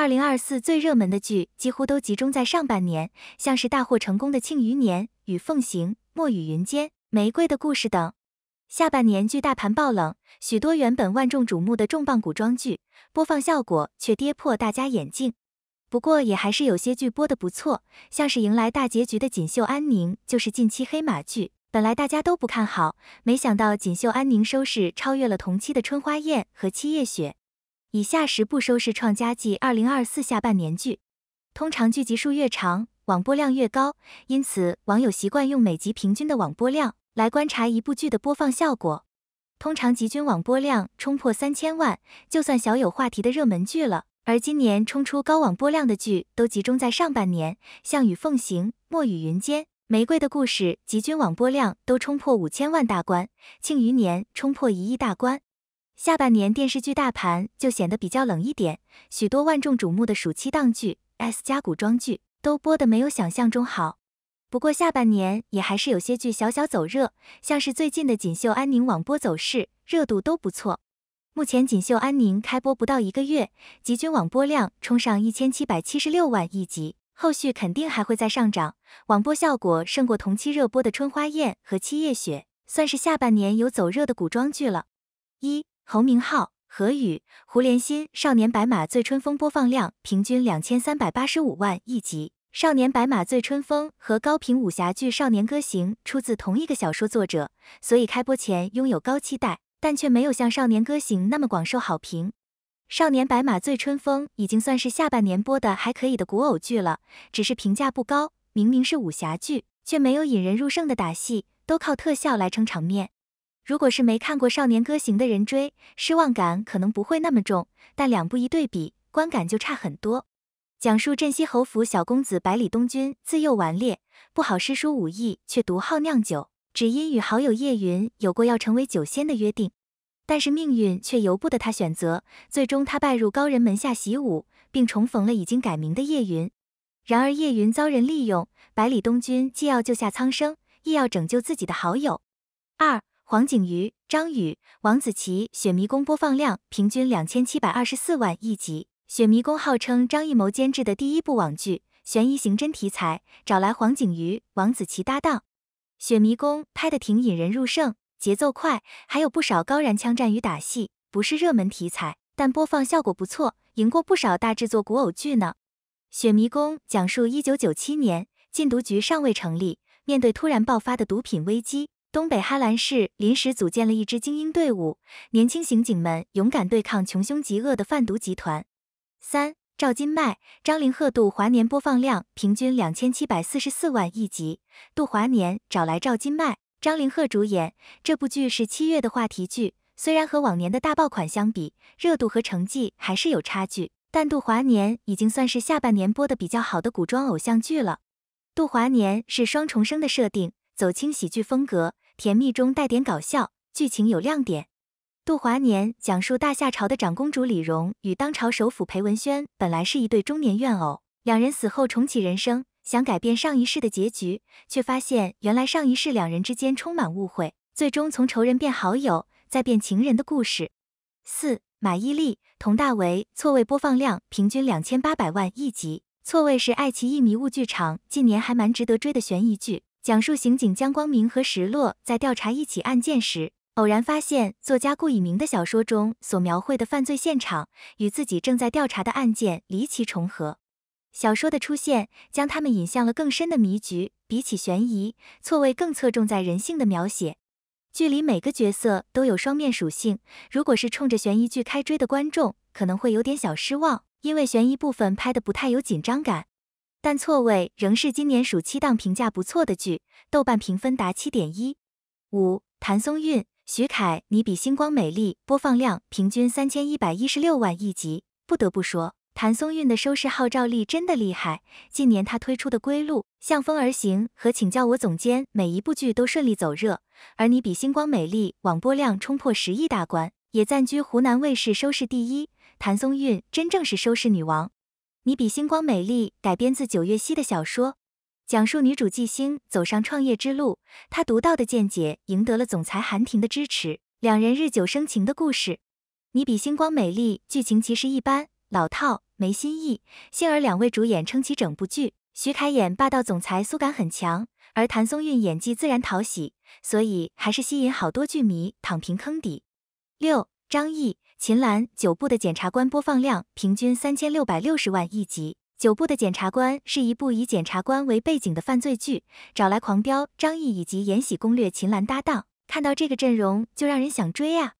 二零二四最热门的剧几乎都集中在上半年，像是大获成功的《庆余年》《与凤行》《墨雨云间》《玫瑰的故事》等。下半年剧大盘爆冷，许多原本万众瞩目的重磅古装剧播放效果却跌破大家眼镜。不过也还是有些剧播得不错，像是迎来大结局的《锦绣安宁》就是近期黑马剧，本来大家都不看好，没想到《锦绣安宁》收视超越了同期的《春花宴》和《七夜雪》。以下十部收视创佳绩，二零二四下半年剧，通常剧集数越长，网播量越高，因此网友习惯用每集平均的网播量来观察一部剧的播放效果。通常集均网播量冲破三千万，就算小有话题的热门剧了。而今年冲出高网播量的剧都集中在上半年，像《与凤行》《墨雨云间》《玫瑰的故事》集均网播量都冲破五千万大关，《庆余年》冲破一亿大关。下半年电视剧大盘就显得比较冷一点，许多万众瞩目的暑期档剧、S 加古装剧都播的没有想象中好。不过下半年也还是有些剧小小走热，像是最近的《锦绣安宁》网播走势热度都不错。目前《锦绣安宁》开播不到一个月，集均网播量冲上一千七百七十六万，亿集，后续肯定还会再上涨。网播效果胜过同期热播的《春花宴》和《七夜雪》，算是下半年有走热的古装剧了。一侯明昊、何宇、胡连馨，《少年白马醉春风》播放量平均两千三百八十五万，一集。《少年白马醉春风》和高评武侠剧《少年歌行》出自同一个小说作者，所以开播前拥有高期待，但却没有像《少年歌行》那么广受好评。《少年白马醉春风》已经算是下半年播的还可以的古偶剧了，只是评价不高。明明是武侠剧，却没有引人入胜的打戏，都靠特效来撑场面。如果是没看过《少年歌行》的人追，失望感可能不会那么重，但两部一对比，观感就差很多。讲述镇西侯府小公子百里东君自幼顽劣，不好诗书武艺，却独好酿酒。只因与好友叶云有过要成为酒仙的约定，但是命运却由不得他选择。最终他拜入高人门下习武，并重逢了已经改名的叶云。然而叶云遭人利用，百里东君既要救下苍生，亦要拯救自己的好友。二。黄景瑜、张宇、王子奇，《雪迷宫》播放量平均两千七百二十四万，一集。《雪迷宫》号称张艺谋监制的第一部网剧，悬疑刑侦题材，找来黄景瑜、王子奇搭档，《雪迷宫》拍的挺引人入胜，节奏快，还有不少高燃枪战与打戏，不是热门题材，但播放效果不错，赢过不少大制作古偶剧呢。《雪迷宫》讲述一九九七年禁毒局尚未成立，面对突然爆发的毒品危机。东北哈兰市临时组建了一支精英队伍，年轻刑警们勇敢对抗穷凶极恶的贩毒集团。三赵金麦、张凌赫、杜华年播放量平均两千七百四十四万，亿集。杜华年找来赵金麦、张凌赫主演，这部剧是七月的话题剧。虽然和往年的大爆款相比，热度和成绩还是有差距，但杜华年已经算是下半年播的比较好的古装偶像剧了。杜华年是双重生的设定，走轻喜剧风格。甜蜜中带点搞笑，剧情有亮点。杜华年讲述大夏朝的长公主李荣与当朝首辅裴文轩本来是一对中年怨偶，两人死后重启人生，想改变上一世的结局，却发现原来上一世两人之间充满误会，最终从仇人变好友，再变情人的故事。四马伊俐、佟大为错位播放量平均两千八百万，一集。错位是爱奇艺迷雾剧场近年还蛮值得追的悬疑剧。讲述刑警江光明和石洛在调查一起案件时，偶然发现作家顾以明的小说中所描绘的犯罪现场与自己正在调查的案件离奇重合。小说的出现将他们引向了更深的迷局。比起悬疑，《错位》更侧重在人性的描写。剧里每个角色都有双面属性。如果是冲着悬疑剧开追的观众，可能会有点小失望，因为悬疑部分拍得不太有紧张感。但错位仍是今年暑期档评价不错的剧，豆瓣评分达七点一五。谭松韵、徐凯，你比星光美丽播放量平均三千一百一十六万，一集。不得不说，谭松韵的收视号召力真的厉害。近年她推出的归路、向风而行和请教我总监，每一部剧都顺利走热。而你比星光美丽网播量冲破十亿大关，也暂居湖南卫视收视第一。谭松韵真正是收视女王。《你比星光美丽》改编自九月晞的小说，讲述女主纪星走上创业之路，她独到的见解赢得了总裁韩婷的支持，两人日久生情的故事。《你比星光美丽》剧情其实一般，老套没新意，幸而两位主演撑起整部剧，徐凯演霸道总裁苏感很强，而谭松韵演技自然讨喜，所以还是吸引好多剧迷躺平坑底。六，张译。秦岚九部的检察官播放量平均三千六百六十万，一集。九部的检察官是一部以检察官为背景的犯罪剧，找来狂飙张译以及延禧攻略秦岚搭档，看到这个阵容就让人想追啊。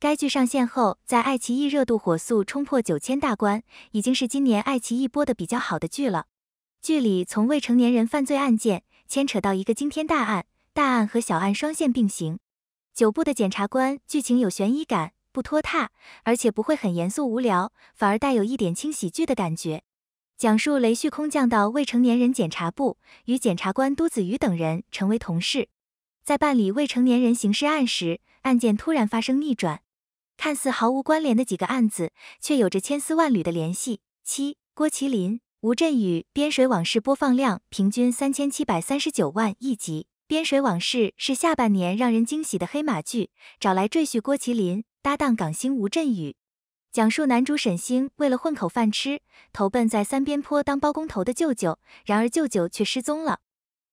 该剧上线后，在爱奇艺热度火速冲破九千大关，已经是今年爱奇艺播的比较好的剧了。剧里从未成年人犯罪案件牵扯到一个惊天大案，大案和小案双线并行。九部的检察官剧情有悬疑感。不拖沓，而且不会很严肃无聊，反而带有一点轻喜剧的感觉。讲述雷旭空降到未成年人检察部，与检察官都子瑜等人成为同事，在办理未成年人刑事案时，案件突然发生逆转，看似毫无关联的几个案子却有着千丝万缕的联系。七郭麒麟、吴镇宇《边水往事》播放量平均三千七百三十九万一集，《边水往事》是下半年让人惊喜的黑马剧，找来赘婿郭麒麟。搭档港星吴镇宇，讲述男主沈星为了混口饭吃，投奔在三边坡当包工头的舅舅，然而舅舅却失踪了。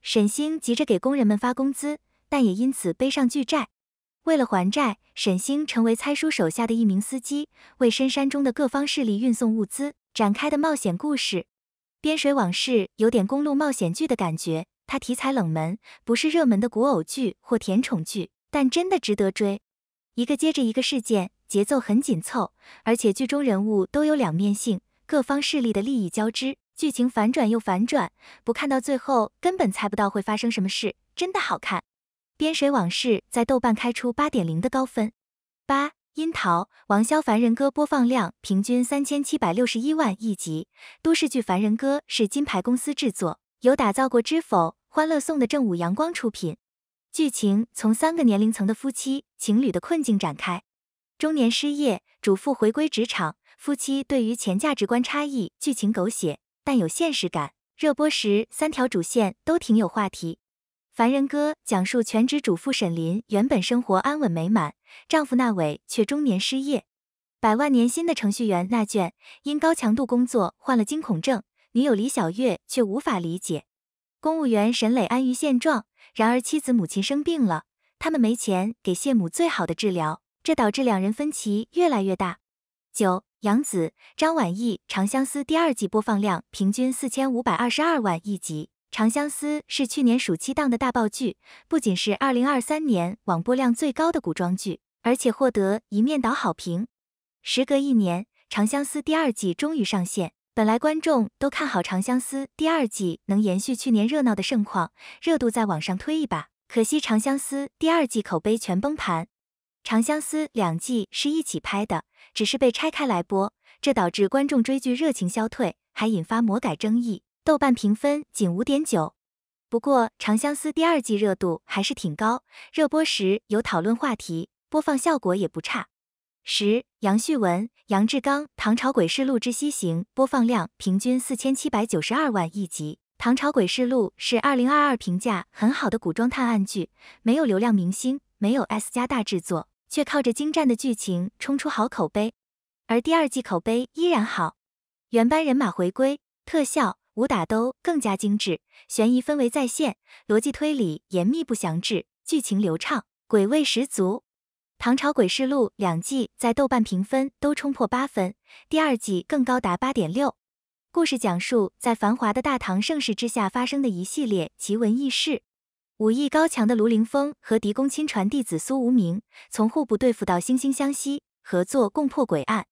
沈星急着给工人们发工资，但也因此背上巨债。为了还债，沈星成为猜叔手下的一名司机，为深山中的各方势力运送物资，展开的冒险故事。边水往事有点公路冒险剧的感觉，它题材冷门，不是热门的古偶剧或甜宠剧，但真的值得追。一个接着一个事件，节奏很紧凑，而且剧中人物都有两面性，各方势力的利益交织，剧情反转又反转，不看到最后根本猜不到会发生什么事，真的好看。《边水往事》在豆瓣开出八点零的高分。八、樱桃王骁《凡人歌》播放量平均三千七百六十一万，一集。都市剧《凡人歌》是金牌公司制作，由打造过《知否》《欢乐颂》的正午阳光出品。剧情从三个年龄层的夫妻。情侣的困境展开，中年失业主妇回归职场，夫妻对于前价值观差异，剧情狗血但有现实感。热播时三条主线都挺有话题。《凡人歌》讲述全职主妇沈林原本生活安稳美满，丈夫那伟却中年失业，百万年薪的程序员那卷因高强度工作患了惊恐症，女友李小月却无法理解。公务员沈磊安于现状，然而妻子母亲生病了。他们没钱给谢母最好的治疗，这导致两人分歧越来越大。九杨紫、张晚意《长相思》第二季播放量平均四千五百二十二万，一集《长相思》是去年暑期档的大爆剧，不仅是二零二三年网播量最高的古装剧，而且获得一面倒好评。时隔一年，《长相思》第二季终于上线，本来观众都看好《长相思》第二季能延续去年热闹的盛况，热度再往上推一把。可惜《长相思》第二季口碑全崩盘，《长相思》两季是一起拍的，只是被拆开来播，这导致观众追剧热情消退，还引发魔改争议，豆瓣评分仅五点九。不过，《长相思》第二季热度还是挺高，热播时有讨论话题，播放效果也不差。十、杨旭文、杨志刚，《唐朝诡事录之西行》播放量平均四千七百九十二万，一集。《唐朝诡事录》是二零二二评价很好的古装探案剧，没有流量明星，没有 S 加大制作，却靠着精湛的剧情冲出好口碑。而第二季口碑依然好，原班人马回归，特效、武打都更加精致，悬疑氛围再现，逻辑推理严密不详致，剧情流畅，鬼味十足。《唐朝诡事录》两季在豆瓣评分都冲破八分，第二季更高达八点六。故事讲述在繁华的大唐盛世之下发生的一系列奇闻异事。武艺高强的卢凌风和狄公亲传弟子苏无名，从互不对付到惺惺相惜，合作共破鬼案。